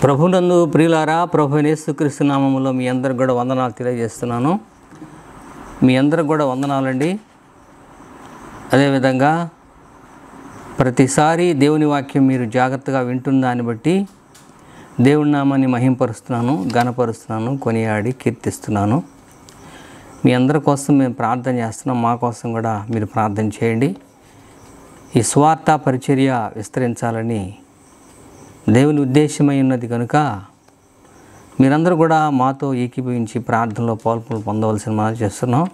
ప్రభునందు ప్రియులారా ప్రభు నేసుక్రీస్తు నామంలో మీ అందరికి కూడా వందనాలు తెలియజేస్తున్నాను మీ అందరికి కూడా వందనాలండి అదేవిధంగా ప్రతిసారి దేవుని వాక్యం మీరు జాగ్రత్తగా వింటున్న దాన్ని బట్టి దేవుడి నామాన్ని మహింపరుస్తున్నాను ఘనపరుస్తున్నాను కొనియాడి కీర్తిస్తున్నాను మీ అందరి కోసం మేము ప్రార్థన చేస్తున్నాం మా కోసం కూడా మీరు ప్రార్థన చేయండి ఈ స్వార్థ పరిచర్య విస్తరించాలని దేవుని ఉద్దేశమై ఉన్నది కనుక మీరందరూ కూడా మాతో ఏకీభవించి ప్రార్థనలో పాల్పొలు పొందవలసిన మనం చేస్తున్నాం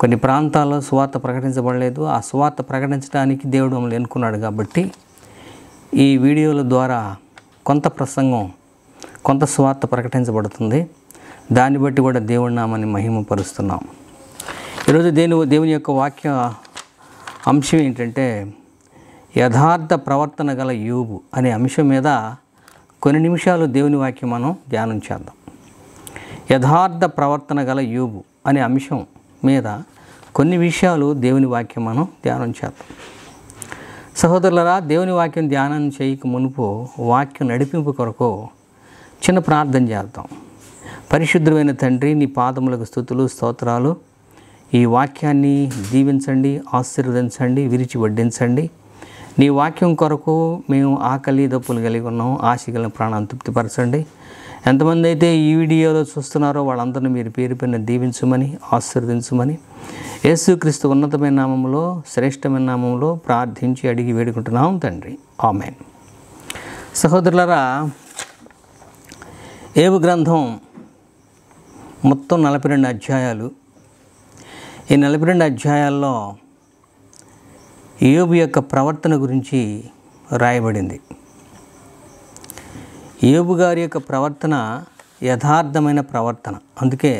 కొన్ని ప్రాంతాల్లో స్వార్త ప్రకటించబడలేదు ఆ స్వార్త ప్రకటించడానికి దేవుడు మమ్మల్ని ఎన్నుకున్నాడు కాబట్టి ఈ వీడియోల ద్వారా కొంత ప్రసంగం కొంత స్వార్త ప్రకటించబడుతుంది దాన్ని బట్టి కూడా దేవుడి నామని మహిమపరుస్తున్నాం ఈరోజు దేని దేవుని యొక్క వాక్య అంశం ఏంటంటే యథార్థ ప్రవర్తన గల యోబు అనే అంశం మీద కొన్ని నిమిషాలు దేవుని వాక్యం మనం ధ్యానం చేద్దాం యథార్థ ప్రవర్తన గల యోబు అనే అంశం మీద కొన్ని విషయాలు దేవుని వాక్యం మనం ధ్యానం చేద్దాం సహోదరులరా దేవుని వాక్యం ధ్యానం చేయక మునుపు వాక్యం నడిపింపు కొరకు చిన్న ప్రార్థన చేద్దాం పరిశుద్ధమైన తండ్రి నీ పాదములకు స్థుతులు స్తోత్రాలు ఈ వాక్యాన్ని దీవించండి ఆశీర్వదించండి విరిచి వడ్డించండి నీ వాక్యం కొరకు మేము ఆకలి దప్పులు కలిగి ఉన్నాం ఆశగలను ప్రాణాన్ని తృప్తిపరచండి ఎంతమంది అయితే ఈ వీడియోలో చూస్తున్నారో వాళ్ళందరినీ మీరు పేరు పైన దీవించమని ఆశీర్వదించమని యేసుక్రీస్తు ఉన్నతమైన నామంలో శ్రేష్టమైన నామంలో ప్రార్థించి అడిగి వేడుకుంటున్నాం తండ్రి ఆమెన్ సహోదరులరా ఏవు గ్రంథం మొత్తం నలభై రెండు అధ్యాయాలు ఈ నలభై రెండు అధ్యాయాల్లో ఏబు యొక్క ప్రవర్తన గురించి రాయబడింది ఏబు గారి యొక్క ప్రవర్తన యథార్థమైన ప్రవర్తన అందుకే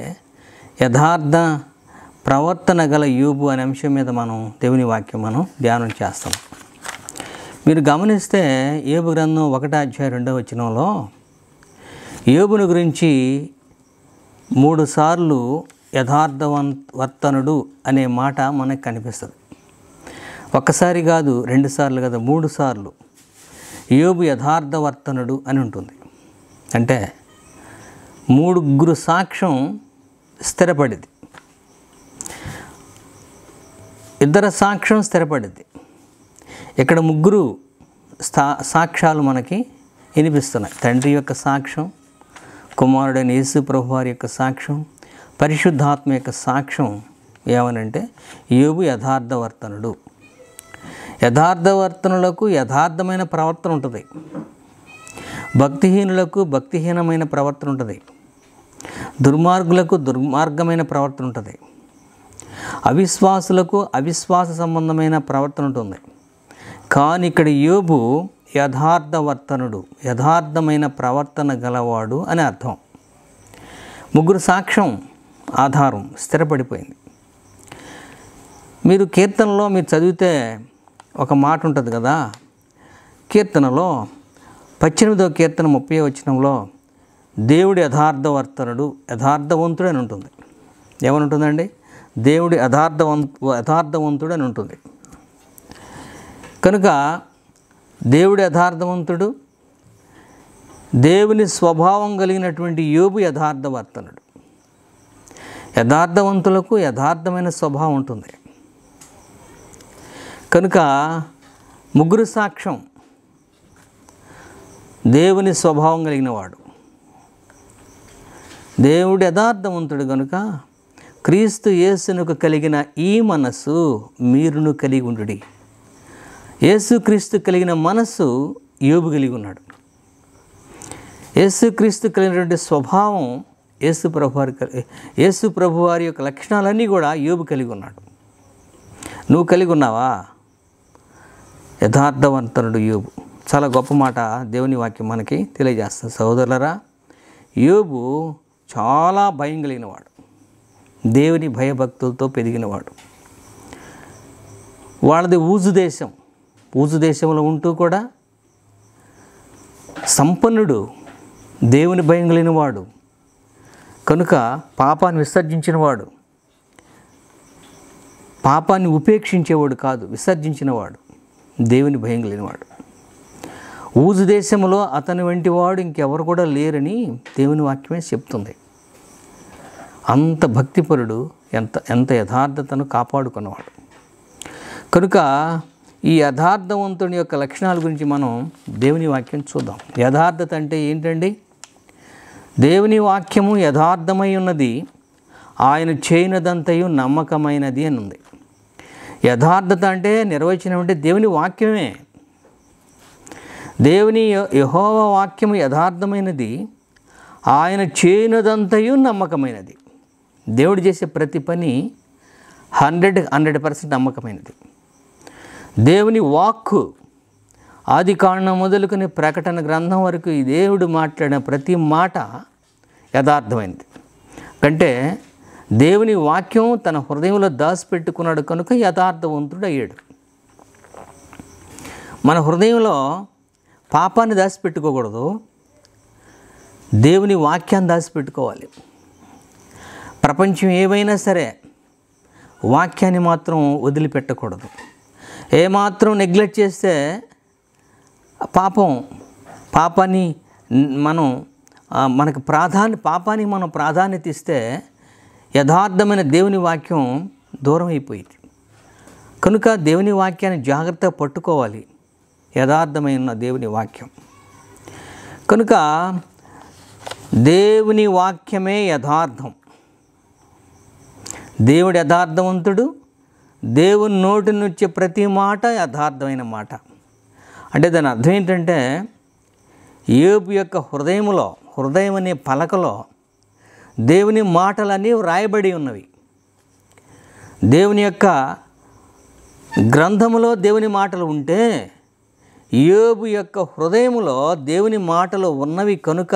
యథార్థ ప్రవర్తన గల యూబు అనే అంశం మీద మనం దేవుని వాక్యం మనం ధ్యానం చేస్తాం మీరు గమనిస్తే ఏబు గ్రంథం ఒకటో అధ్యాయ రెండో వచ్చినంలో ఏబుని గురించి మూడుసార్లు యథార్థవన్ వర్తనుడు అనే మాట మనకు కనిపిస్తుంది ఒక్కసారి కాదు రెండు సార్లు కదా మూడు సార్లు యోబు యథార్థవర్తనుడు అని ఉంటుంది అంటే మూడుగురు సాక్ష్యం స్థిరపడింది ఇద్దరు సాక్ష్యం స్థిరపడింది ఇక్కడ ముగ్గురు సాక్ష్యాలు మనకి వినిపిస్తున్నాయి తండ్రి యొక్క సాక్ష్యం కుమారుడైన యేసు ప్రభు వారి యొక్క సాక్ష్యం పరిశుద్ధాత్మ యొక్క సాక్ష్యం ఏమనంటే యోగు యథార్థవర్తనుడు యథార్థవర్తనులకు యథార్థమైన ప్రవర్తన ఉంటుంది భక్తిహీనులకు భక్తిహీనమైన ప్రవర్తన ఉంటుంది దుర్మార్గులకు దుర్మార్గమైన ప్రవర్తన ఉంటుంది అవిశ్వాసులకు అవిశ్వాస సంబంధమైన ప్రవర్తన ఉంటుంది కానీ ఇక్కడ యోబు యథార్థవర్తనుడు యథార్థమైన ప్రవర్తన గలవాడు అని అర్థం ముగ్గురు సాక్ష్యం ఆధారం స్థిరపడిపోయింది మీరు కీర్తనలో మీరు చదివితే ఒక మాట ఉంటుంది కదా కీర్తనలో పద్దెనిమిదవ కీర్తన ముప్పై వచ్చినంలో దేవుడి యథార్థవర్తనుడు యథార్థవంతుడు అని ఉంటుంది ఏమని ఉంటుందండి దేవుడి యథార్థవంతు యథార్థవంతుడు అని ఉంటుంది కనుక దేవుడి యథార్థవంతుడు దేవుని స్వభావం కలిగినటువంటి యోబు యథార్థవర్తనుడు యథార్థవంతులకు యథార్థమైన స్వభావం ఉంటుంది కనుక ముగ్గురు సాక్ష్యం దేవుని స్వభావం కలిగినవాడు దేవుడు యథార్థవంతుడు కనుక క్రీస్తు యేసునుకు కలిగిన ఈ మనస్సు మీరును కలిగి ఉండుడి యేసుక్రీస్తు కలిగిన మనస్సు యోబు కలిగి ఉన్నాడు యేసుక్రీస్తు కలిగినటువంటి స్వభావం యేసు ప్రభువారి యేసు ప్రభువారి యొక్క లక్షణాలన్నీ కూడా యోబు కలిగి ఉన్నాడు నువ్వు కలిగి ఉన్నావా యథార్థవంతనుడు యోబు చాలా గొప్ప మాట దేవుని వాక్యం మనకి తెలియజేస్తుంది సహోదరులరా యోబు చాలా భయం కలిగినవాడు దేవుని భయభక్తులతో పెరిగినవాడు వాళ్ళది ఊజు దేశం ఊజు దేశంలో ఉంటూ కూడా సంపన్నుడు దేవుని భయం కలిగినవాడు కనుక పాపాన్ని విసర్జించినవాడు పాపాన్ని ఉపేక్షించేవాడు కాదు విసర్జించినవాడు దేవుని భయం లేనివాడు ఊజు దేశంలో అతని వంటి వాడు ఇంకెవరు కూడా లేరని దేవుని వాక్యమే చెప్తుంది అంత భక్తిపరుడు ఎంత ఎంత యథార్థతను కాపాడుకున్నవాడు కనుక ఈ యథార్థవంతుని యొక్క లక్షణాల గురించి మనం దేవుని వాక్యం చూద్దాం యథార్థత అంటే ఏంటండి దేవుని వాక్యము యథార్థమై ఉన్నది ఆయన చేయనదంతయు నమ్మకమైనది అని ఉంది యథార్థత అంటే నిర్వచనం అంటే దేవుని వాక్యమే దేవుని యహోవ వాక్యము యథార్థమైనది ఆయన చేయనదంతయు నమ్మకమైనది దేవుడు చేసే ప్రతి పని హండ్రెడ్ హండ్రెడ్ పర్సెంట్ నమ్మకమైనది దేవుని వాక్ ఆది కారణం మొదలుకునే ప్రకటన గ్రంథం వరకు ఈ దేవుడు మాట్లాడిన ప్రతి మాట యథార్థమైనది అంటే దేవుని వాక్యం తన హృదయంలో దాచిపెట్టుకున్నాడు కనుక యథార్థవంతుడు అయ్యాడు మన హృదయంలో పాపాన్ని దాచిపెట్టుకోకూడదు దేవుని వాక్యాన్ని దాచిపెట్టుకోవాలి ప్రపంచం ఏమైనా సరే వాక్యాన్ని మాత్రం వదిలిపెట్టకూడదు ఏమాత్రం నెగ్లెక్ట్ చేస్తే పాపం పాపాన్ని మనం మనకు ప్రాధాన్య పాపానికి మనం ప్రాధాన్యత ఇస్తే యథార్థమైన దేవుని వాక్యం దూరం అయిపోయింది కనుక దేవుని వాక్యాన్ని జాగ్రత్తగా పట్టుకోవాలి యథార్థమైన దేవుని వాక్యం కనుక దేవుని వాక్యమే యథార్థం దేవుడు యథార్థవంతుడు దేవుని నోటి నుంచి ప్రతి మాట యథార్థమైన మాట అంటే దాని అర్థం ఏంటంటే ఏపు యొక్క హృదయంలో హృదయం అనే పలకలో దేవుని మాటలన్నీ వ్రాయబడి ఉన్నవి దేవుని యొక్క గ్రంథములో దేవుని మాటలు ఉంటే యోబు యొక్క హృదయములో దేవుని మాటలు ఉన్నవి కనుక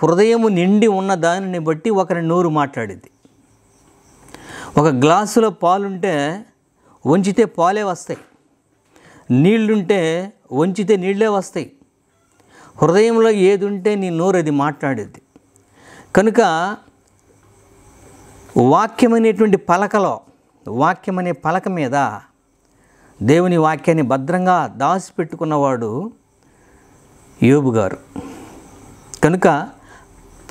హృదయము నిండి ఉన్న దానిని బట్టి ఒకరి నోరు మాట్లాడింది ఒక గ్లాసులో పాలుంటే వంచితే పాలే వస్తాయి నీళ్లుంటే వంచితే నీళ్లే వస్తాయి హృదయంలో ఏది ఉంటే నీ నోరు అది మాట్లాడేది కనుక వాక్యం అనేటువంటి పలకలో వాక్యం అనే పలక మీద దేవుని వాక్యాన్ని భద్రంగా దాసిపెట్టుకున్నవాడు యోబు గారు కనుక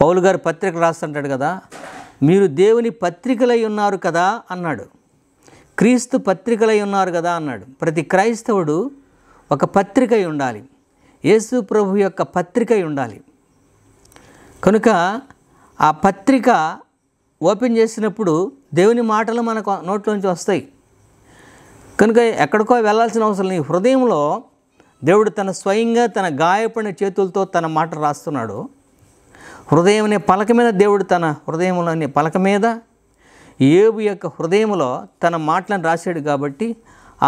పౌలు గారు పత్రిక రాస్తుంటాడు కదా మీరు దేవుని పత్రికలై ఉన్నారు కదా అన్నాడు క్రీస్తు పత్రికలై ఉన్నారు కదా అన్నాడు ప్రతి క్రైస్తవుడు ఒక పత్రికై ఉండాలి యేసు ప్రభు యొక్క పత్రిక ఉండాలి కనుక ఆ పత్రిక ఓపెన్ చేసినప్పుడు దేవుని మాటలు మనకు నోట్లోంచి వస్తాయి కనుక ఎక్కడికో వెళ్ళాల్సిన అవసరం లేదు హృదయంలో దేవుడు తన స్వయంగా తన గాయపడిన చేతులతో తన మాట రాస్తున్నాడు హృదయం అనే పలక మీద దేవుడు తన హృదయంలో అనే పలక మీద ఏబు యొక్క హృదయంలో తన మాటలను రాశాడు కాబట్టి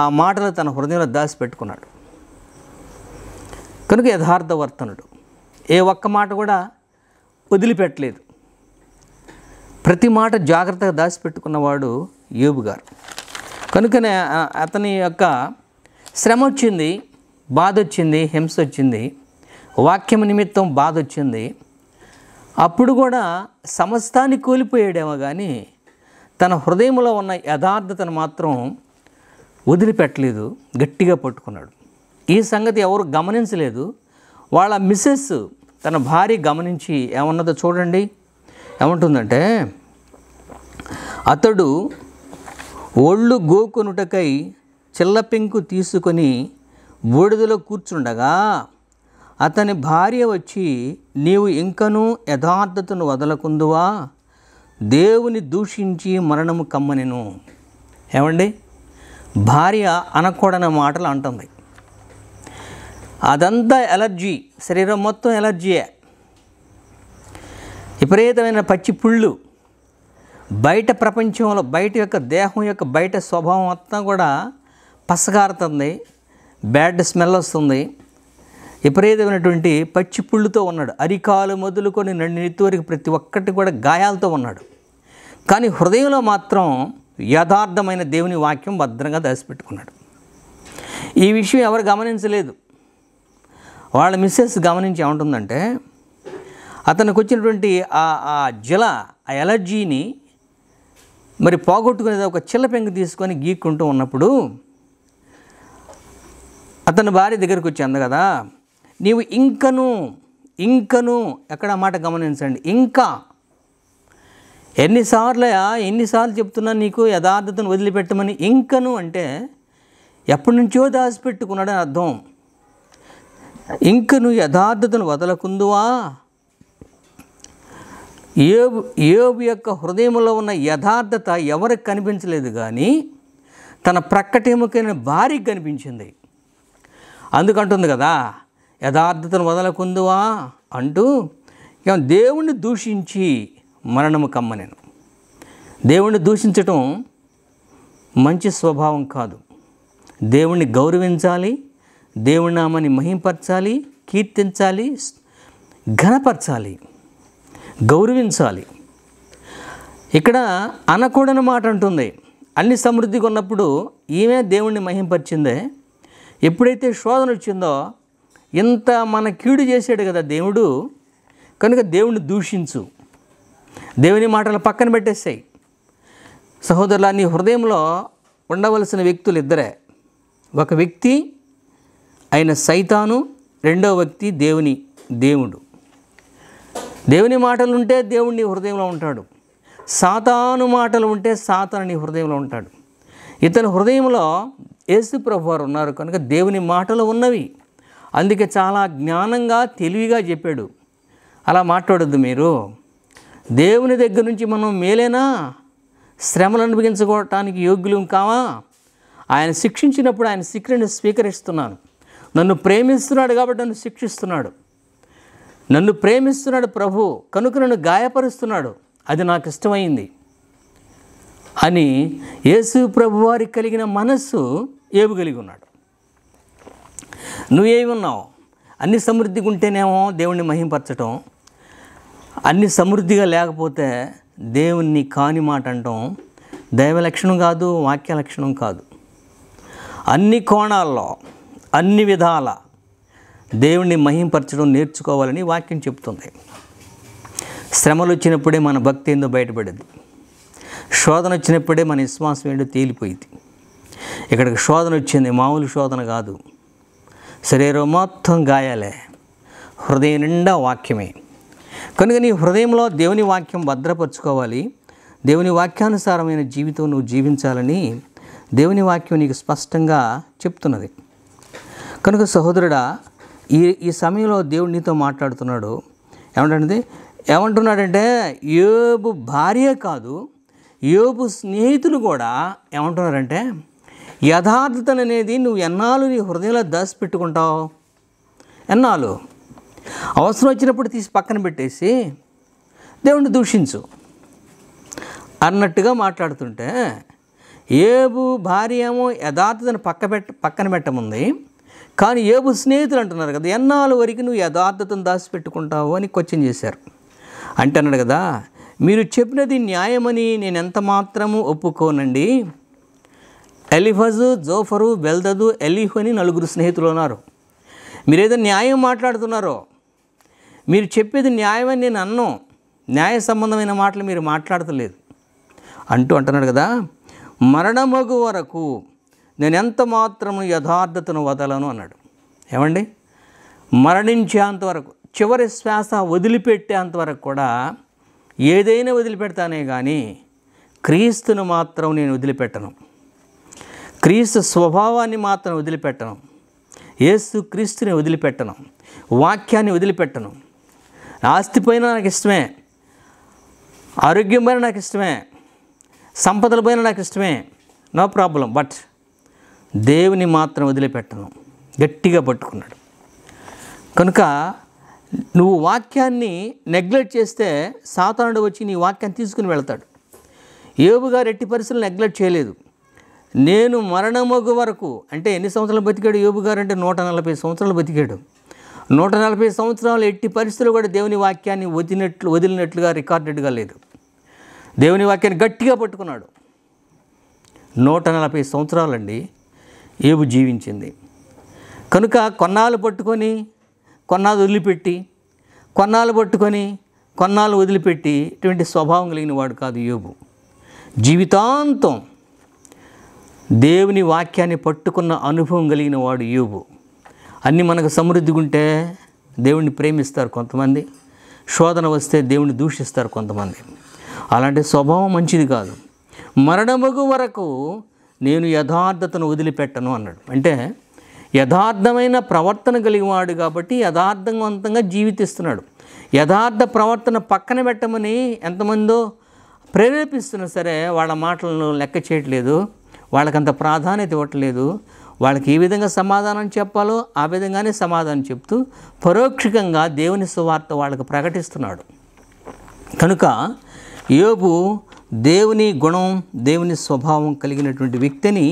ఆ మాటలు తన హృదయంలో దాచిపెట్టుకున్నాడు కనుక యథార్థవర్తనుడు ఏ ఒక్క మాట కూడా వదిలిపెట్టలేదు ప్రతి మాట జాగ్రత్తగా దాచిపెట్టుకున్నవాడు యోబు గారు కనుకనే అతని యొక్క శ్రమ వచ్చింది బాధ వచ్చింది హింస వచ్చింది వాక్యం నిమిత్తం బాధ వచ్చింది అప్పుడు కూడా సమస్తాన్ని కోల్పోయాడేమో కానీ తన హృదయంలో ఉన్న యథార్థతను మాత్రం వదిలిపెట్టలేదు గట్టిగా పట్టుకున్నాడు ఈ సంగతి ఎవరు గమనించలేదు వాళ్ళ మిస్సెస్ తన భార్య గమనించి ఏమన్నదో చూడండి ఏమంటుందంటే అతడు ఒళ్ళు గోకొనుటకై చిల్లపెంకు తీసుకొని బూడిదలో కూర్చుండగా అతని భార్య వచ్చి నీవు ఇంకనూ యథార్థతను వదలకుందువా దేవుని దూషించి మరణము కమ్మనిను ఏమండి భార్య అనకూడని మాటలు అంటుంది అదంతా ఎలర్జీ శరీరం మొత్తం ఎలర్జీయే విపరీతమైన పచ్చి పుళ్ళు బయట ప్రపంచంలో బయట యొక్క దేహం యొక్క బయట స్వభావం అంతా కూడా పసగారుతుంది బ్యాడ్ స్మెల్ వస్తుంది విపరీతమైనటువంటి పచ్చి పుళ్ళుతో ఉన్నాడు అరికాలు మొదలుకొని రెండు నెత్తి వరకు ప్రతి ఒక్కటి కూడా గాయాలతో ఉన్నాడు కానీ హృదయంలో మాత్రం యథార్థమైన దేవుని వాక్యం భద్రంగా దాచిపెట్టుకున్నాడు ఈ విషయం ఎవరు గమనించలేదు వాళ్ళ మిస్సెస్ గమనించి ఏమంటుందంటే అతనికి వచ్చినటువంటి ఆ జల ఆ ఎలర్జీని మరి పోగొట్టుకునేది ఒక చిల్ల పెంకు తీసుకొని గీక్కుంటూ ఉన్నప్పుడు అతని భార్య దగ్గరికి వచ్చి అంది కదా నీవు ఇంకను ఇంకను ఎక్కడ మాట గమనించండి ఇంకా ఎన్నిసార్లయా ఎన్నిసార్లు చెప్తున్నా నీకు యథార్థతను వదిలిపెట్టమని ఇంకను అంటే ఎప్పటి నుంచో దాచిపెట్టుకున్నాడని అర్థం ఇంకను యథార్థతను వదలకుందువా ఏబు ఏబు యొక్క హృదయంలో ఉన్న యథార్థత ఎవరికి కనిపించలేదు కానీ తన ప్రక్కటెముకైన భార్యకి కనిపించింది అందుకంటుంది కదా యథార్థతను వదలకుందువా అంటూ దేవుణ్ణి దూషించి మరణము కమ్మ నేను దేవుణ్ణి దూషించటం మంచి స్వభావం కాదు దేవుణ్ణి గౌరవించాలి దేవుణ్ణి నామాన్ని మహింపరచాలి కీర్తించాలి ఘనపరచాలి గౌరవించాలి ఇక్కడ అనకూడని మాట అంటుంది అన్ని సమృద్ధిగా ఉన్నప్పుడు ఈమె దేవుణ్ణి మహింపరిచిందే ఎప్పుడైతే శోధన వచ్చిందో ఇంత మన కీడు చేశాడు కదా దేవుడు కనుక దేవుణ్ణి దూషించు దేవుని మాటలు పక్కన పెట్టేస్తాయి సహోదరుల నీ హృదయంలో ఉండవలసిన వ్యక్తులు ఇద్దరే ఒక వ్యక్తి ఆయన సైతాను రెండవ వ్యక్తి దేవుని దేవుడు దేవుని మాటలు ఉంటే దేవుణ్ణి హృదయంలో ఉంటాడు సాతాను మాటలు ఉంటే సాతాని హృదయంలో ఉంటాడు ఇతని హృదయంలో యేసు ప్రభువారు ఉన్నారు కనుక దేవుని మాటలు ఉన్నవి అందుకే చాలా జ్ఞానంగా తెలివిగా చెప్పాడు అలా మాట్లాడద్దు మీరు దేవుని దగ్గర నుంచి మనం మేలేనా శ్రమలు అనుభవించుకోవటానికి యోగ్యులం కావా ఆయన శిక్షించినప్పుడు ఆయన శిక్షణ స్వీకరిస్తున్నాను నన్ను ప్రేమిస్తున్నాడు కాబట్టి నన్ను శిక్షిస్తున్నాడు నన్ను ప్రేమిస్తున్నాడు ప్రభు కనుక నన్ను గాయపరుస్తున్నాడు అది నాకు ఇష్టమైంది అని యేసు ప్రభు వారికి కలిగిన మనస్సు ఏవి కలిగి ఉన్నాడు నువ్వేవి ఉన్నావు అన్ని సమృద్ధిగా ఉంటేనేమో దేవుణ్ణి మహింపరచటం అన్ని సమృద్ధిగా లేకపోతే దేవుణ్ణి కాని మాట అంటాం దైవ లక్షణం కాదు వాక్య లక్షణం కాదు అన్ని కోణాల్లో అన్ని విధాల దేవుణ్ణి మహింపరచడం నేర్చుకోవాలని వాక్యం చెప్తుంది శ్రమలు వచ్చినప్పుడే మన భక్తి ఏందో బయటపడేది శోధన వచ్చినప్పుడే మన విశ్వాసం ఏంటో తేలిపోయింది ఇక్కడికి శోధన వచ్చింది మామూలు శోధన కాదు శరీరం మొత్తం గాయాలే హృదయం నిండా వాక్యమే కనుక నీ హృదయంలో దేవుని వాక్యం భద్రపరచుకోవాలి దేవుని వాక్యానుసారమైన జీవితం నువ్వు జీవించాలని దేవుని వాక్యం నీకు స్పష్టంగా చెప్తున్నది కనుక సహోదరుడా ఈ ఈ సమయంలో దేవుడు నీతో మాట్లాడుతున్నాడు ఏమంటే ఏమంటున్నాడంటే యోబు భార్య కాదు యోబు స్నేహితులు కూడా ఏమంటున్నారంటే యథార్థత అనేది నువ్వు ఎన్నాళ్ళు నీ హృదయంలో దాసి పెట్టుకుంటావు ఎన్నాళ్ళు అవసరం వచ్చినప్పుడు తీసి పక్కన పెట్టేసి దేవుణ్ణి దూషించు అన్నట్టుగా మాట్లాడుతుంటే ఏబు భార్య ఏమో యథార్థతను పక్క పెట్ట పక్కన పెట్టముంది కానీ ఏబు స్నేహితులు అంటున్నారు కదా ఎన్నాళ్ళ వరకు నువ్వు యథార్థతను దాచిపెట్టుకుంటావు అని క్వశ్చన్ చేశారు అంటున్నాడు కదా మీరు చెప్పినది న్యాయమని నేను ఎంత మాత్రము ఒప్పుకోనండి ఎలిఫజు జోఫరు బెల్దదు ఎలిహు అని నలుగురు స్నేహితులు ఉన్నారు మీరు ఏదో న్యాయం మాట్లాడుతున్నారో మీరు చెప్పేది న్యాయమని నేను అన్నం న్యాయ సంబంధమైన మాటలు మీరు మాట్లాడతలేదు అంటూ అంటున్నాడు కదా మరణమగు వరకు నేను ఎంత మాత్రము యథార్థతను వదలను అన్నాడు ఏమండి మరణించేంత వరకు చివరి శ్వాస వదిలిపెట్టేంత వరకు కూడా ఏదైనా వదిలిపెడతానే కానీ క్రీస్తును మాత్రం నేను వదిలిపెట్టను క్రీస్తు స్వభావాన్ని మాత్రం వదిలిపెట్టను ఏసు క్రీస్తుని వదిలిపెట్టను వాక్యాన్ని వదిలిపెట్టను ఆస్తిపైన నాకు ఇష్టమే ఆరోగ్యం పైన నాకు ఇష్టమే సంపదల పైన నాకు ఇష్టమే నో ప్రాబ్లం బట్ దేవుని మాత్రం వదిలిపెట్టను గట్టిగా పట్టుకున్నాడు కనుక నువ్వు వాక్యాన్ని నెగ్లెక్ట్ చేస్తే సాతానుడు వచ్చి నీ వాక్యాన్ని తీసుకుని వెళ్తాడు ఏబు గారు ఎట్టి పరిస్థితులు నెగ్లెక్ట్ చేయలేదు నేను మరణమగు వరకు అంటే ఎన్ని సంవత్సరాలు బతికాడు ఏబు గారు అంటే నూట నలభై సంవత్సరాలు బతికాడు నూట నలభై సంవత్సరాలు ఎట్టి పరిస్థితులు కూడా దేవుని వాక్యాన్ని వదిలినట్లు వదిలినట్లుగా రికార్డెడ్గా లేదు దేవుని వాక్యాన్ని గట్టిగా పట్టుకున్నాడు నూట నలభై సంవత్సరాలండి ఏబు జీవించింది కనుక కొన్నాళ్ళు పట్టుకొని కొన్నాళ్ళు వదిలిపెట్టి కొన్నాళ్ళు పట్టుకొని కొన్నాళ్ళు వదిలిపెట్టి ఇటువంటి స్వభావం కలిగిన వాడు కాదు ఏబు జీవితాంతం దేవుని వాక్యాన్ని పట్టుకున్న అనుభవం కలిగిన వాడు యోబు అన్నీ మనకు సమృద్ధి ఉంటే దేవుణ్ణి ప్రేమిస్తారు కొంతమంది శోధన వస్తే దేవుణ్ణి దూషిస్తారు కొంతమంది అలాంటి స్వభావం మంచిది కాదు మరణముగు వరకు నేను యథార్థతను వదిలిపెట్టను అన్నాడు అంటే యథార్థమైన ప్రవర్తన కలిగివాడు కాబట్టి యథార్థవంతంగా జీవితిస్తున్నాడు యథార్థ ప్రవర్తన పక్కన పెట్టమని ఎంతమందో ప్రేరేపిస్తున్నా సరే వాళ్ళ మాటలను లెక్క చేయట్లేదు వాళ్ళకంత ప్రాధాన్యత ఇవ్వట్లేదు వాళ్ళకి ఏ విధంగా సమాధానం చెప్పాలో ఆ విధంగానే సమాధానం చెప్తూ పరోక్షికంగా దేవుని సువార్త వాళ్ళకు ప్రకటిస్తున్నాడు కనుక యోబు దేవుని గుణం దేవుని స్వభావం కలిగినటువంటి వ్యక్తిని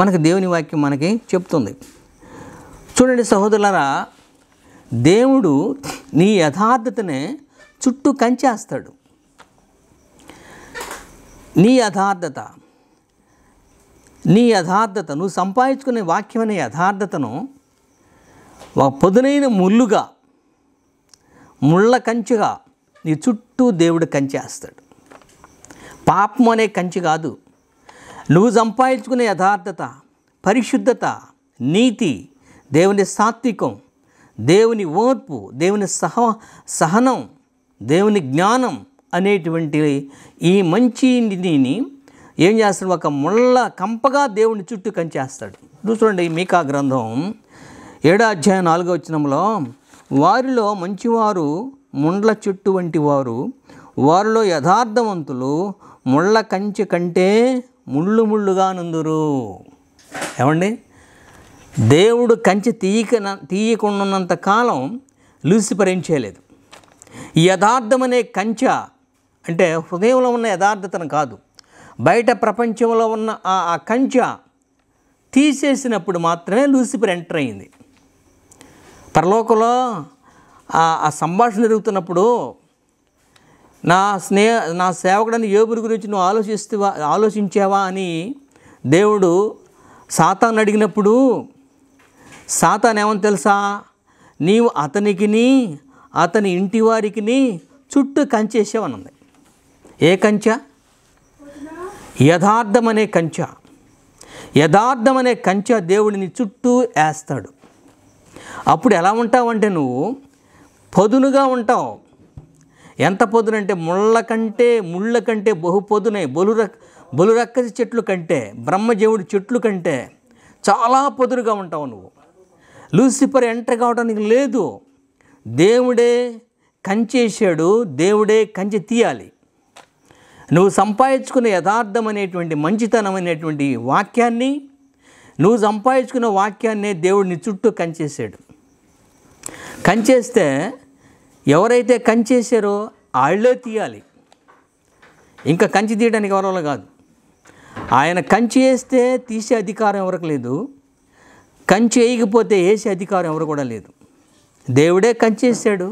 మనకు దేవుని వాక్యం మనకి చెప్తుంది చూడండి సహోదరులరా దేవుడు నీ యథార్థతనే చుట్టూ కంచేస్తాడు నీ యథార్థత నీ యథార్థత నువ్వు సంపాదించుకునే వాక్యమైన యథార్థతను ఒక పొదునైన ముళ్ళుగా ముళ్ళ కంచుగా నీ చుట్టూ దేవుడు కంచేస్తాడు పాపం అనే కంచి కాదు నువ్వు సంపాదించుకునే యథార్థత పరిశుద్ధత నీతి దేవుని సాత్వికం దేవుని ఓర్పు దేవుని సహ సహనం దేవుని జ్ఞానం అనేటువంటి ఈ మంచి నిధిని ఏం చేస్తాడు ఒక ముళ్ళ కంపగా దేవుని చుట్టూ కంచేస్తాడు చూసుకోండి మీకా గ్రంథం ఏడా అధ్యాయం నాలుగో వచ్చినంలో వారిలో మంచివారు ముండ్ల చుట్టు వంటి వారు వారిలో యథార్థవంతులు ముళ్ళ కంచి కంటే ముళ్ళు ముళ్ళుగా నుందురు ఏమండి దేవుడు కంచి తీయక తీయకుండా కాలం లూసిఫర్ ఏం చేయలేదు యథార్థమనే కంచ అంటే హృదయంలో ఉన్న యథార్థతను కాదు బయట ప్రపంచంలో ఉన్న ఆ కంచ తీసేసినప్పుడు మాత్రమే లూసిఫర్ ఎంటర్ అయింది పరలోకంలో ఆ సంభాషణ జరుగుతున్నప్పుడు నా స్నేహ నా సేవకుడని యోబుని గురించి నువ్వు ఆలోచిస్తావా ఆలోచించావా అని దేవుడు సాతాను అడిగినప్పుడు సాతాన్ ఏమని తెలుసా నీవు అతనికిని అతని ఇంటి వారికిని చుట్టూ ఉంది ఏ అనే యథార్థమనే యథార్థం యథార్థమనే కంచ దేవుడిని చుట్టూ వేస్తాడు అప్పుడు ఎలా ఉంటావంటే నువ్వు పదునుగా ఉంటావు ఎంత పొదునంటే ముళ్ళ కంటే ముళ్ళ కంటే బహు పొదునై బొలుర బొలురక్కసి చెట్లు కంటే బ్రహ్మజేవుడి చెట్లు కంటే చాలా పొదురుగా ఉంటావు నువ్వు లూసిఫర్ ఎంటర్ కావడానికి లేదు దేవుడే కంచేసాడు దేవుడే కంచె తీయాలి నువ్వు సంపాదించుకున్న యథార్థం అనేటువంటి మంచితనం అనేటువంటి వాక్యాన్ని నువ్వు సంపాదించుకున్న వాక్యాన్నే దేవుడిని చుట్టూ కంచేసాడు కంచేస్తే ఎవరైతే కంచి వేసారో వాళ్ళే తీయాలి ఇంకా కంచి తీయడానికి ఎవరో కాదు ఆయన కంచి వేస్తే తీసే అధికారం ఎవరికి లేదు కంచి వేయకపోతే వేసే అధికారం ఎవరు కూడా లేదు దేవుడే కంచి వేసాడు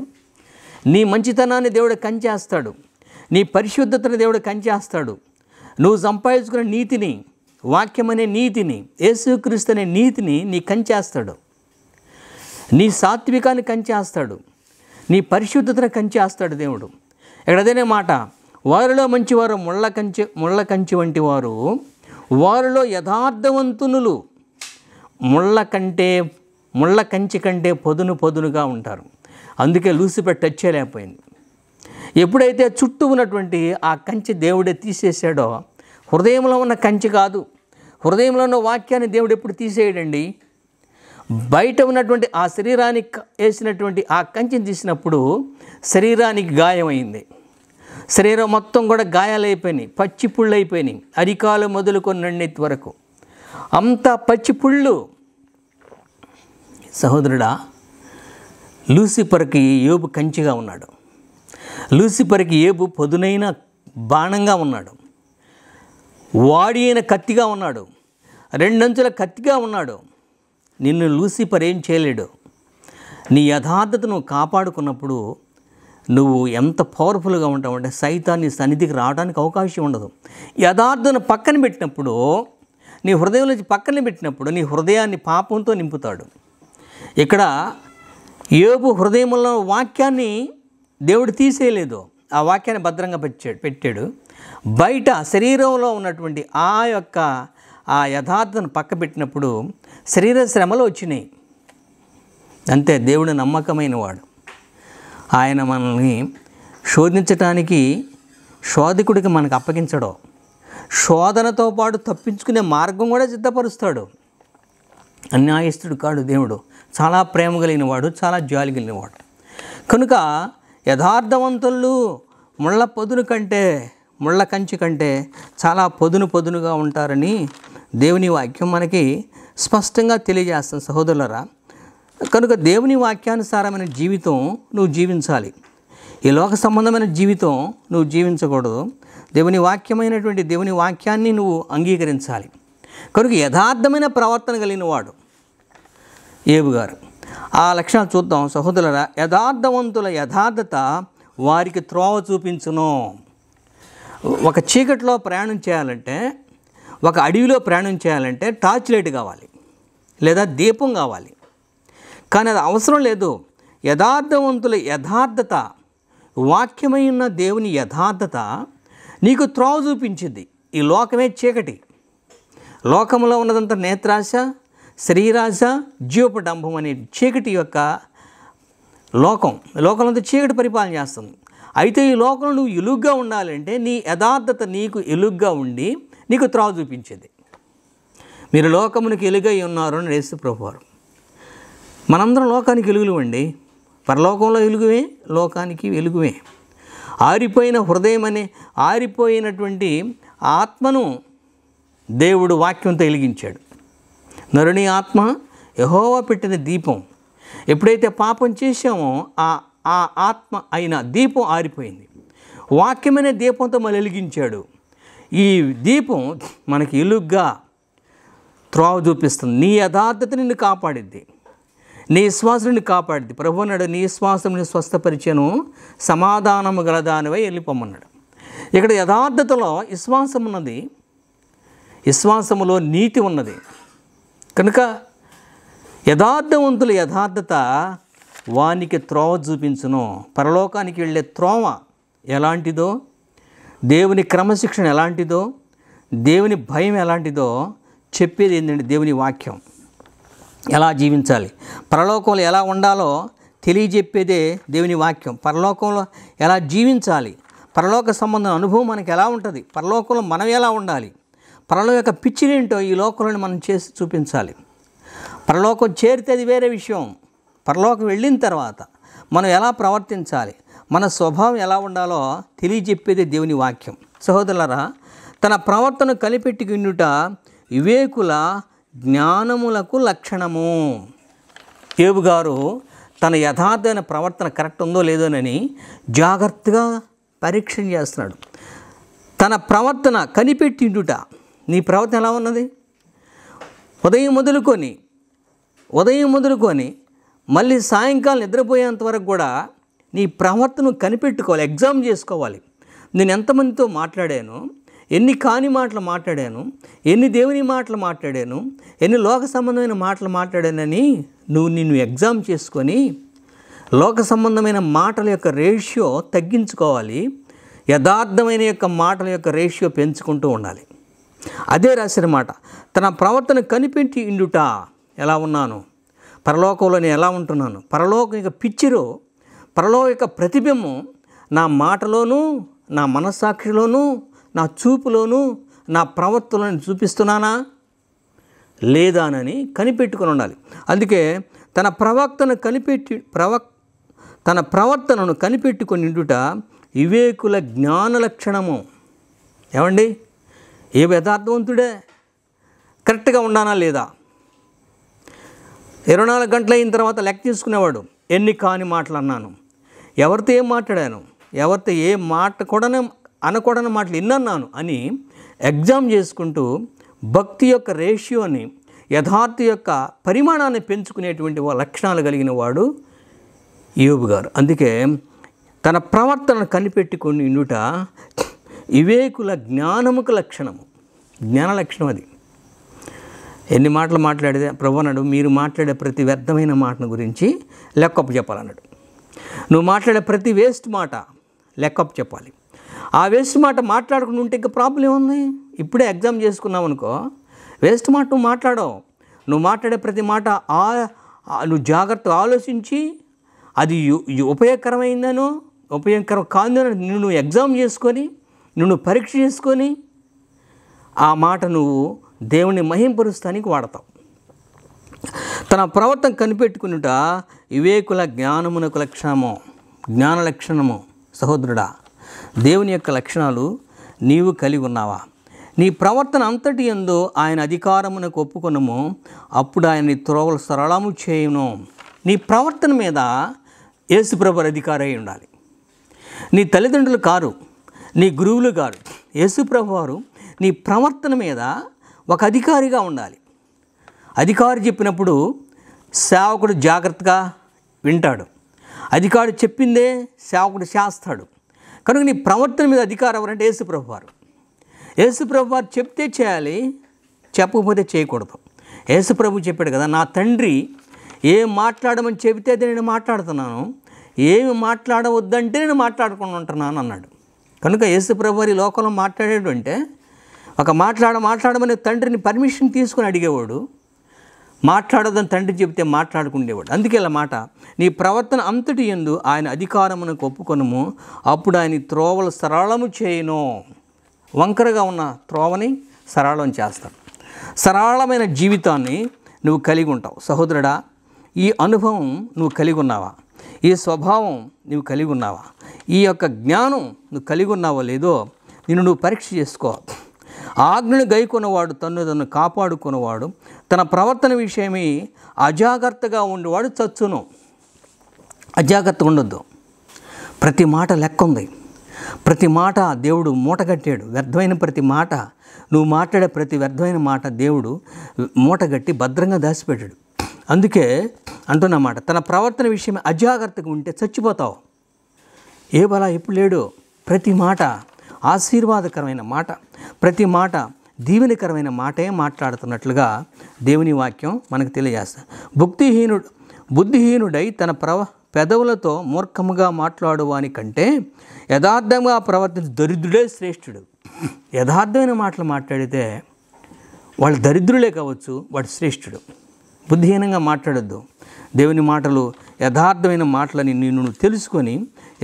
నీ మంచితనాన్ని దేవుడు కంచేస్తాడు నీ పరిశుద్ధతను దేవుడు కంచేస్తాడు నువ్వు సంపాదించుకున్న నీతిని వాక్యం అనే నీతిని యేసుక్రీస్తు అనే నీతిని నీ కంచేస్తాడు నీ సాత్వికాన్ని కంచేస్తాడు నీ పరిశుద్ధతను కంచేస్తాడు దేవుడు ఇక్కడ మాట వారిలో మంచివారు ముళ్ళ కంచె ముళ్ళ కంచి వంటి వారు వారిలో యథార్థవంతునులు ముళ్ళ కంటే ముళ్ళ కంచి కంటే పొదును పొదునుగా ఉంటారు అందుకే లూసిపెట్ టచ్ చేయలేకపోయింది ఎప్పుడైతే చుట్టూ ఉన్నటువంటి ఆ కంచి దేవుడే తీసేసాడో హృదయంలో ఉన్న కంచి కాదు హృదయంలో ఉన్న వాక్యాన్ని దేవుడు ఎప్పుడు తీసేయడండి బయట ఉన్నటువంటి ఆ శరీరానికి వేసినటువంటి ఆ కంచెని తీసినప్పుడు శరీరానికి గాయమైంది శరీరం మొత్తం కూడా గాయాలైపోయినాయి పచ్చి పుళ్ళు అయిపోయినాయి అరికాలు మొదలుకొని వరకు అంతా పచ్చి పుళ్ళు సహోదరుడా లూసిఫర్కి ఏబు కంచిగా ఉన్నాడు లూసిఫర్కి ఏబు పొదునైన బాణంగా ఉన్నాడు వాడి అయిన కత్తిగా ఉన్నాడు రెండంచుల కత్తిగా ఉన్నాడు నిన్ను లూసిఫర్ ఏం చేయలేడు నీ యథార్థతను కాపాడుకున్నప్పుడు నువ్వు ఎంత పవర్ఫుల్గా ఉంటావంటే సైతాన్ని సన్నిధికి రావడానికి అవకాశం ఉండదు యథార్థను పక్కన పెట్టినప్పుడు నీ హృదయం నుంచి పక్కన పెట్టినప్పుడు నీ హృదయాన్ని పాపంతో నింపుతాడు ఇక్కడ ఏపు హృదయంలో వాక్యాన్ని దేవుడు తీసేయలేదు ఆ వాక్యాన్ని భద్రంగా పెట్టాడు పెట్టాడు బయట శరీరంలో ఉన్నటువంటి ఆ యొక్క ఆ యథార్థను పక్క పెట్టినప్పుడు శరీర శ్రమలు వచ్చినాయి అంతే దేవుడు నమ్మకమైన వాడు ఆయన మనల్ని శోధించటానికి శోధకుడికి మనకు అప్పగించడు శోధనతో పాటు తప్పించుకునే మార్గం కూడా సిద్ధపరుస్తాడు అన్యాయస్తుడు కాడు దేవుడు చాలా ప్రేమ కలిగినవాడు చాలా జాలి కలిగినవాడు కనుక యథార్థవంతులు ముళ్ళ పొదును కంటే ముళ్ళ కంచి కంటే చాలా పొదును పొదునుగా ఉంటారని దేవుని వాక్యం మనకి స్పష్టంగా తెలియజేస్తాను సహోదరులరా కనుక దేవుని వాక్యానుసారమైన జీవితం నువ్వు జీవించాలి ఈ లోక సంబంధమైన జీవితం నువ్వు జీవించకూడదు దేవుని వాక్యమైనటువంటి దేవుని వాక్యాన్ని నువ్వు అంగీకరించాలి కనుక యథార్థమైన ప్రవర్తన కలిగిన వాడు ఏబు గారు ఆ లక్షణాలు చూద్దాం సహోదరుల యథార్థవంతుల యథార్థత వారికి త్రోవ చూపించును ఒక చీకట్లో ప్రయాణం చేయాలంటే ఒక అడవిలో ప్రయాణం చేయాలంటే టార్చ్ లైట్ కావాలి లేదా దీపం కావాలి కానీ అది అవసరం లేదు యథార్థవంతుల యథార్థత వాక్యమై ఉన్న దేవుని యథార్థత నీకు త్రోవ చూపించింది ఈ లోకమే చీకటి లోకంలో ఉన్నదంతా నేత్రాశ శరీరాశ జీవపడంభం అనే చీకటి యొక్క లోకం లోకంలో చీకటి పరిపాలన చేస్తుంది అయితే ఈ లోకంలో నువ్వు ఎలుగ్గా ఉండాలంటే నీ యథార్థత నీకు ఎలుగ్గా ఉండి నీకు త్రోవ చూపించేది మీరు లోకమునికి ఎలుగై ఉన్నారు అని రేసు ప్రభువారు మనందరం లోకానికి ఎలుగులు అండి పరలోకంలో ఎలుగువే లోకానికి వెలుగువే ఆరిపోయిన హృదయం అనే ఆరిపోయినటువంటి ఆత్మను దేవుడు వాక్యంతో వెలిగించాడు నరుని ఆత్మ యహోవా పెట్టిన దీపం ఎప్పుడైతే పాపం చేశామో ఆ ఆ ఆత్మ అయిన దీపం ఆరిపోయింది వాక్యమనే దీపంతో మళ్ళీ వెలిగించాడు ఈ దీపం మనకి ఎలుగ్గా త్రోవ చూపిస్తుంది నీ యథార్థత నిన్ను కాపాడిద్ది నీ విశ్వాసం నిన్ను కాపాడిద్ది ప్రభు అన్నాడు నీ విశ్వాసం నీ స్వస్థపరిచను సమాధానము గల దానివై వెళ్ళిపోమన్నాడు ఇక్కడ యథార్థతలో విశ్వాసం ఉన్నది విశ్వాసములో నీతి ఉన్నది కనుక యథార్థవంతుల యథార్థత వానికి త్రోవ చూపించును పరలోకానికి వెళ్ళే త్రోవ ఎలాంటిదో దేవుని క్రమశిక్షణ ఎలాంటిదో దేవుని భయం ఎలాంటిదో చెప్పేది ఏంటంటే దేవుని వాక్యం ఎలా జీవించాలి పరలోకంలో ఎలా ఉండాలో తెలియజెప్పేదే దేవుని వాక్యం పరలోకంలో ఎలా జీవించాలి పరలోక సంబంధం అనుభవం మనకు ఎలా ఉంటుంది పరలోకంలో మనం ఎలా ఉండాలి పరలోక యొక్క పిచ్చిలేంటో ఈ లోకంలో మనం చేసి చూపించాలి పరలోకం చేరితే అది వేరే విషయం పరలోకం వెళ్ళిన తర్వాత మనం ఎలా ప్రవర్తించాలి మన స్వభావం ఎలా ఉండాలో తెలియజెప్పేదే దేవుని వాక్యం సహోదరులరా తన ప్రవర్తన కలిపెట్టుకున్నట వివేకుల జ్ఞానములకు లక్షణము ఏబు గారు తన యథార్థమైన ప్రవర్తన కరెక్ట్ ఉందో లేదోనని జాగ్రత్తగా పరీక్ష చేస్తున్నాడు తన ప్రవర్తన కనిపెట్టిండుట నీ ప్రవర్తన ఎలా ఉన్నది ఉదయం మొదలుకొని ఉదయం మొదలుకొని మళ్ళీ సాయంకాలం నిద్రపోయేంత వరకు కూడా నీ ప్రవర్తన కనిపెట్టుకోవాలి ఎగ్జామ్ చేసుకోవాలి నేను ఎంతమందితో మాట్లాడాను ఎన్ని కాని మాటలు మాట్లాడాను ఎన్ని దేవుని మాటలు మాట్లాడాను ఎన్ని లోక సంబంధమైన మాటలు మాట్లాడానని నువ్వు నిన్ను ఎగ్జామ్ చేసుకొని లోక సంబంధమైన మాటల యొక్క రేషియో తగ్గించుకోవాలి యథార్థమైన యొక్క మాటల యొక్క రేషియో పెంచుకుంటూ ఉండాలి అదే రాసిన మాట తన ప్రవర్తన కనిపెట్టి ఇండుట ఎలా ఉన్నాను పరలోకంలో నేను ఎలా ఉంటున్నాను పరలోకం యొక్క పిక్చరు పరలోక యొక్క ప్రతిబింబం నా మాటలోనూ నా మనస్సాక్షిలోనూ నా చూపులోనూ నా ప్రవర్తనను చూపిస్తున్నానా లేదానని కనిపెట్టుకుని ఉండాలి అందుకే తన ప్రవక్తను కనిపెట్టి ప్రవక్ తన ప్రవర్తనను ఉండుట వివేకుల జ్ఞాన లక్షణము ఏమండి ఏ యథార్థవంతుడే కరెక్ట్గా ఉన్నానా లేదా ఇరవై నాలుగు గంటలు అయిన తర్వాత లెక్క తీసుకునేవాడు ఎన్ని కాని మాటలు అన్నాను ఎవరితో ఏం మాట్లాడాను ఎవరితో ఏ మాట కూడా అనకూడని మాటలు ఇన్నన్నాను అని ఎగ్జామ్ చేసుకుంటూ భక్తి యొక్క రేషియోని యథార్థ యొక్క పరిమాణాన్ని పెంచుకునేటువంటి లక్షణాలు కలిగిన వాడు యోబు గారు అందుకే తన ప్రవర్తనను కనిపెట్టుకుని ఇండుట వివేకుల జ్ఞానముకు లక్షణము జ్ఞాన లక్షణం అది ఎన్ని మాటలు మాట్లాడితే ప్రభు మీరు మాట్లాడే ప్రతి వ్యర్థమైన మాటను గురించి లెక్కప్పు చెప్పాలన్నాడు నువ్వు మాట్లాడే ప్రతి వేస్ట్ మాట లెక్కప్పు చెప్పాలి ఆ వేస్ట్ మాట మాట్లాడకుండా ఉంటే ఇంకా ప్రాబ్లం ఉంది ఇప్పుడే ఎగ్జామ్ చేసుకున్నావు అనుకో వేస్ట్ మాట నువ్వు మాట్లాడవు నువ్వు మాట్లాడే ప్రతి మాట ఆ నువ్వు జాగ్రత్తగా ఆలోచించి అది ఉపయోగకరమైందనో ఉపయోగకరం కాందనో నువ్వు ఎగ్జామ్ చేసుకొని నువ్వు పరీక్ష చేసుకొని ఆ మాట నువ్వు దేవుని మహింపరుస్తానికి వాడతావు తన ప్రవర్తన కనిపెట్టుకునుట వివేకుల జ్ఞానమునకు లక్షణము జ్ఞాన లక్షణము సహోదరుడా దేవుని యొక్క లక్షణాలు నీవు కలిగి ఉన్నావా నీ ప్రవర్తన అంతటి ఎందో ఆయన అధికారమునకు ఒప్పుకొనము అప్పుడు ఆయన్ని త్రోవలు సరళము చేయను నీ ప్రవర్తన మీద యేసుప్రభు అధికారి అయి ఉండాలి నీ తల్లిదండ్రులు కారు నీ గురువులు కారు ప్రభు వారు నీ ప్రవర్తన మీద ఒక అధికారిగా ఉండాలి అధికారి చెప్పినప్పుడు సేవకుడు జాగ్రత్తగా వింటాడు అధికారి చెప్పిందే సేవకుడు చేస్తాడు కనుక నీ ప్రవర్తన మీద అధికారం ఎవరంటే యేసుప్రభు వారు యేసుప్రభు వారు చెప్తే చేయాలి చెప్పకపోతే చేయకూడదు యేసుప్రభు చెప్పాడు కదా నా తండ్రి ఏం మాట్లాడమని చెబితే అది నేను మాట్లాడుతున్నాను ఏమి మాట్లాడవద్దంటే నేను మాట్లాడకుండా ఉంటున్నాను అన్నాడు కనుక యేసుప్రభు వారి లోకంలో మాట్లాడేటంటే ఒక మాట్లాడ మాట్లాడమని తండ్రిని పర్మిషన్ తీసుకుని అడిగేవాడు మాట్లాడదని తండ్రి చెబితే మాట్లాడుకుండేవాడు అందుకే ఇలా మాట నీ ప్రవర్తన అంతటి ఎందు ఆయన అధికారమును ఒప్పుకొనము అప్పుడు ఆయన త్రోవలు సరళము చేయను వంకరగా ఉన్న త్రోవని సరళం చేస్తాడు సరళమైన జీవితాన్ని నువ్వు కలిగి ఉంటావు సహోదరుడా ఈ అనుభవం నువ్వు కలిగి ఉన్నావా ఈ స్వభావం నువ్వు కలిగి ఉన్నావా ఈ యొక్క జ్ఞానం నువ్వు కలిగి ఉన్నావో లేదో నిన్ను నువ్వు పరీక్ష చేసుకో ఆజ్ఞను గైకున్నవాడు తన్ను తను కాపాడుకున్నవాడు తన ప్రవర్తన విషయమే అజాగ్రత్తగా ఉండేవాడు చచ్చును అజాగ్రత్తగా ఉండొద్దు ప్రతి మాట లెక్క ఉంది ప్రతి మాట దేవుడు మూటగట్టాడు వ్యర్థమైన ప్రతి మాట నువ్వు మాట్లాడే ప్రతి వ్యర్థమైన మాట దేవుడు మూటగట్టి భద్రంగా దాచిపెట్టాడు అందుకే అంటున్నమాట తన ప్రవర్తన విషయం అజాగ్రత్తగా ఉంటే చచ్చిపోతావు ఏ బలా ఎప్పుడు లేడు ప్రతి మాట ఆశీర్వాదకరమైన మాట ప్రతి మాట దీవెనికరమైన మాటే మాట్లాడుతున్నట్లుగా దేవుని వాక్యం మనకు తెలియజేస్తుంది భుక్తిహీనుడు బుద్ధిహీనుడై తన ప్రవ పెదవులతో మూర్ఖముగా మాట్లాడువాని కంటే యథార్థంగా ప్రవర్తించే దరిద్రుడే శ్రేష్ఠుడు యథార్థమైన మాటలు మాట్లాడితే వాళ్ళు దరిద్రులే కావచ్చు వాడు శ్రేష్ఠుడు బుద్ధిహీనంగా మాట్లాడొద్దు దేవుని మాటలు యథార్థమైన మాటలని నిన్ను తెలుసుకొని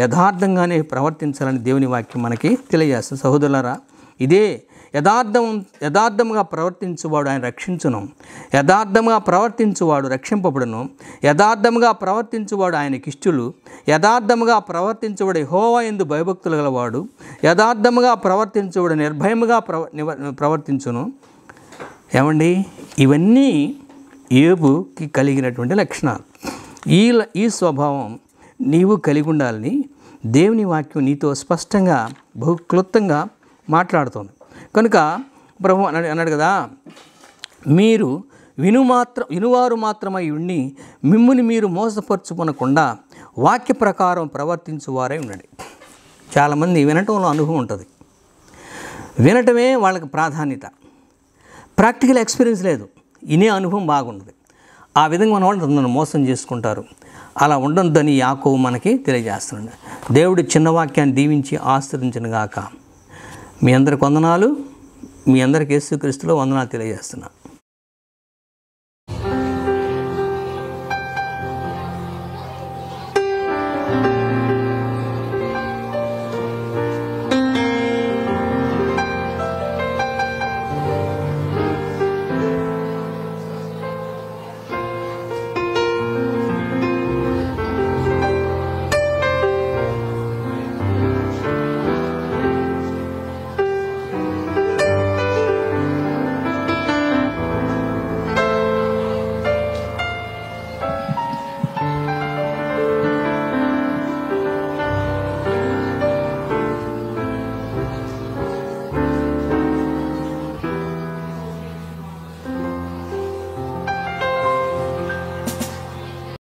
యథార్థంగానే ప్రవర్తించాలని దేవుని వాక్యం మనకి తెలియజేస్తుంది సహోదరులరా ఇదే యథార్థం యథార్థముగా ప్రవర్తించువాడు ఆయన రక్షించును యథార్థముగా ప్రవర్తించువాడు రక్షింపబడును యథార్థముగా ప్రవర్తించువాడు ఆయన కిష్టులు యథార్థముగా ప్రవర్తించబడి హోవా ఎందు భయభక్తులు గలవాడు యథార్థముగా ప్రవర్తించబడి నిర్భయముగా ప్రవ ప్రవర్తించును ఏమండి ఇవన్నీ ఏబుకి కలిగినటువంటి లక్షణాలు ఈ ఈ స్వభావం నీవు కలిగి ఉండాలని దేవుని వాక్యం నీతో స్పష్టంగా బహుక్లుప్తంగా మాట్లాడుతోంది కనుక ప్రభు అన్నాడు అన్నాడు కదా మీరు వినుమాత్ర వినువారు మాత్రమై ఉండి మిమ్ముని మీరు మోసపరుచుకొనకుండా వాక్య ప్రకారం ప్రవర్తించు వారే ఉండండి చాలామంది వినటంలో అనుభవం ఉంటుంది వినటమే వాళ్ళకి ప్రాధాన్యత ప్రాక్టికల్ ఎక్స్పీరియన్స్ లేదు ఇనే అనుభవం బాగుండదు ఆ విధంగా మన వాళ్ళు నన్ను మోసం చేసుకుంటారు అలా ఉండొద్దని యాకో మనకి తెలియజేస్తున్నాడు దేవుడు చిన్న వాక్యాన్ని దీవించి ఆశ్రదించను గాక మీ అందరి వందనాలు మీ అందరికి యేసుక్రీస్తులో వందనాలు తెలియజేస్తున్నాను